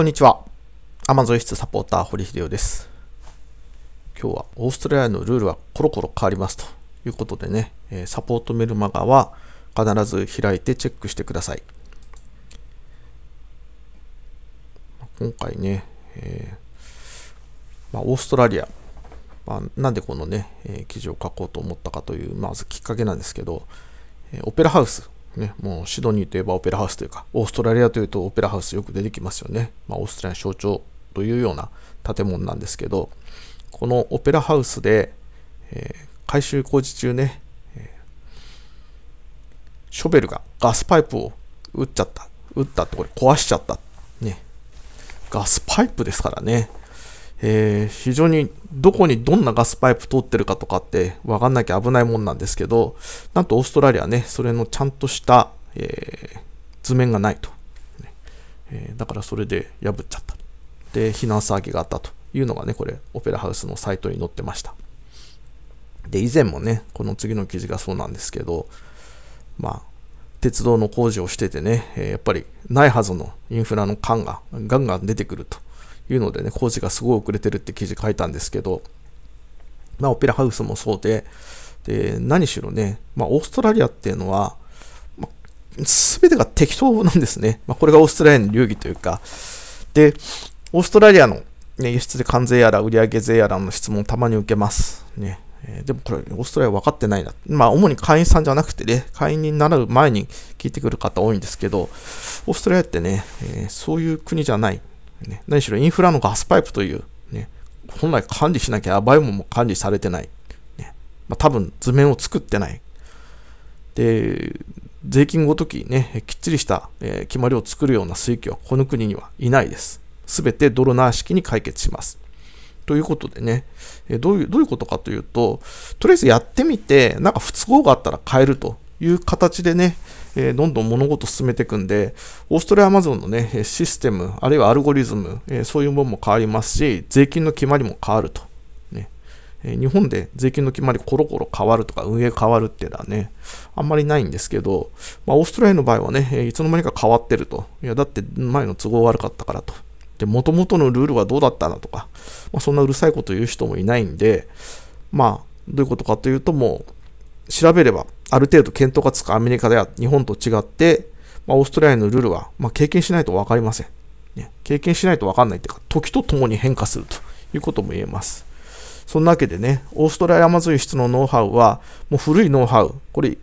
こんにちは。アマゾン室サポーター、堀秀夫です。今日はオーストラリアのルールはコロコロ変わりますということでね、サポートメルマガは必ず開いてチェックしてください。今回ね、えー、まあ、オーストラリア、まあ、なんでこのね、え記事を書こうと思ったかという、まずきっかけなんですけど、えオペラハウスね、もうシドニーといえばオペラハウスというか、オーストラリアというとオペラハウスよく出てきますよね。まあ、オーストラリア象徴というような建物なんですけど、このオペラハウスで、えー、改修工事中ね、えー、ショベルがガスパイプを打っちゃった。打ったってこれ壊しちゃった。ね。ガスパイプですからね。えー、非常にどこにどんなガスパイプ通ってるかとかって分かんなきゃ危ないもんなんですけど、なんとオーストラリアね、それのちゃんとした、えー、図面がないと、えー、だからそれで破っちゃった。で、避難騒ぎがあったというのがね、これ、オペラハウスのサイトに載ってました。で、以前もね、この次の記事がそうなんですけど、まあ、鉄道の工事をしててね、えやっぱりないはずのインフラの缶がガンガン出てくると。いうのでね、工事がすごい遅れてるって記事書いたんですけど、まあ、オペラハウスもそうで、で、何しろね、まあ、オーストラリアっていうのは、まあ、全てが適当なんですね。まあ、これがオーストラリアの流儀というか、で、オーストラリアの、ね、輸出で関税やら売上税やらの質問をたまに受けます。ね。えー、でもこれ、オーストラリア分かってないな。まあ、主に会員さんじゃなくてね、会員になる前に聞いてくる方多いんですけど、オーストラリアってね、えー、そういう国じゃない。ね、何しろインフラのガスパイプという、ね、本来管理しなきゃやばいもんも管理されてない。ねまあ、多分図面を作ってない。で、税金ごときね、きっちりした、えー、決まりを作るような水域はこの国にはいないです。すべてドルナー式に解決します。ということでね、えー、どういう、どういうことかというと、とりあえずやってみて、なんか不都合があったら変えるという形でね、えー、どんどん物事進めていくんで、オーストラリアアマゾンのね、システム、あるいはアルゴリズム、えー、そういうものも変わりますし、税金の決まりも変わると。ねえー、日本で税金の決まりコロコロ変わるとか、運営変わるっていうのはね、あんまりないんですけど、まあ、オーストラリアの場合はね、いつの間にか変わってると。いや、だって前の都合悪かったからと。で、元々のルールはどうだったなとか、まあ、そんなうるさいこと言う人もいないんで、まあ、どういうことかというと、もう、調べればある程度検討がつくアメリカでは日本と違って、まあ、オーストラリアのルールは、まあ、経験しないと分かりません。ね、経験しないと分かんないというか、時とともに変化するということも言えます。そんなわけでね、オーストラリアマズ輸質のノウハウは、もう古いノウハウ、これ、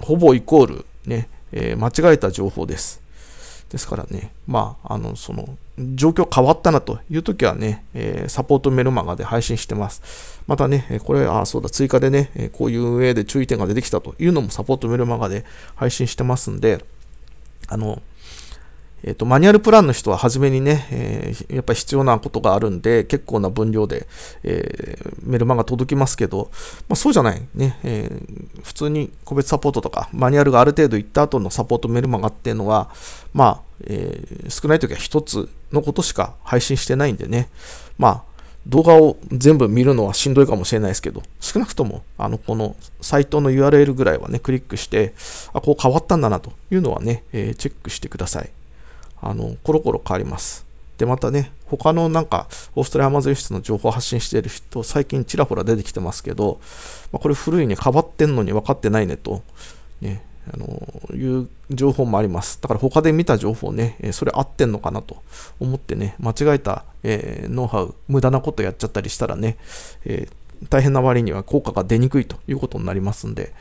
ほぼイコールね、ねえー、間違えた情報です。ですからね、まあ、あの、その、状況変わったなという時はね、えー、サポートメルマガで配信してます。またね、これ、あ、そうだ、追加でね、こういう上で注意点が出てきたというのもサポートメルマガで配信してますんで、あの、えっ、ー、と、マニュアルプランの人は初めにね、えー、やっぱり必要なことがあるんで、結構な分量で、えー、メルマが届きますけど、まあ、そうじゃないね、え普通に個別サポートとか、マニュアルがある程度いった後のサポートメルマガっていうのは、まあ、え少ない時は1つのことしか配信してないんでね、まあ、動画を全部見るのはしんどいかもしれないですけど、少なくとも、あの、このサイトの URL ぐらいはね、クリックして、あ、こう変わったんだなというのはね、えー、チェックしてください。あの、コロコロ変わります。で、またね、他のなんか、オーストラリアアマゾン輸出の情報発信している人、最近ちらほら出てきてますけど、まあ、これ古いね、かばってんのに分かってないねと、ね、あのいう情報もあります。だから他で見た情報ね、それ合ってんのかなと思ってね、間違えた、えー、ノウハウ、無駄なことやっちゃったりしたらね、えー、大変な割には効果が出にくいということになりますんで、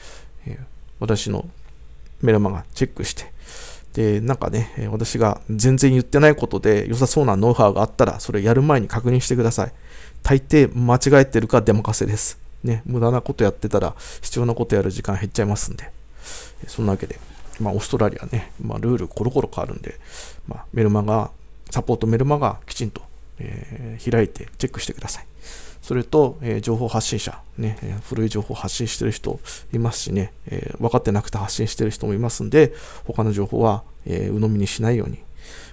えー、私のメルマガチェックして、で、なんかね、私が全然言ってないことで良さそうなノウハウがあったら、それやる前に確認してください。大抵間違えてるか出任せです。ね、無駄なことやってたら、必要なことやる時間減っちゃいますんで。そんなわけで、まあ、オーストラリアね、まあ、ルールコロコロ変わるんで、まあ、メルマガ、サポートメルマガきちんとえー、開いてチェックしてください。それと、えー、情報発信者、ね、えー、古い情報発信してる人いますしね、え分かってなくて発信してる人もいますんで、他の情報は、え鵜呑みにしないように。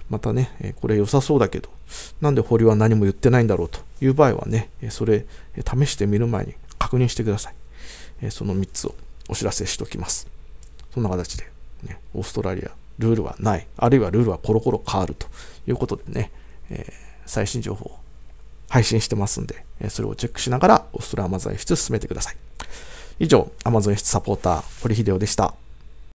またね、えこれ良さそうだけど、なんで堀は何も言ってないんだろうという場合はね、それ、試してみる前に確認してください。えその3つをお知らせしておきます。そんな形で、ね、オーストラリア、ルールはない、あるいはルールはコロコロ変わるということでね、えー最新情報を配信してますんで、それをチェックしながら、オストラアマゾン輸出進めてください。以上、アマゾン輸出サポーター、堀秀夫でした。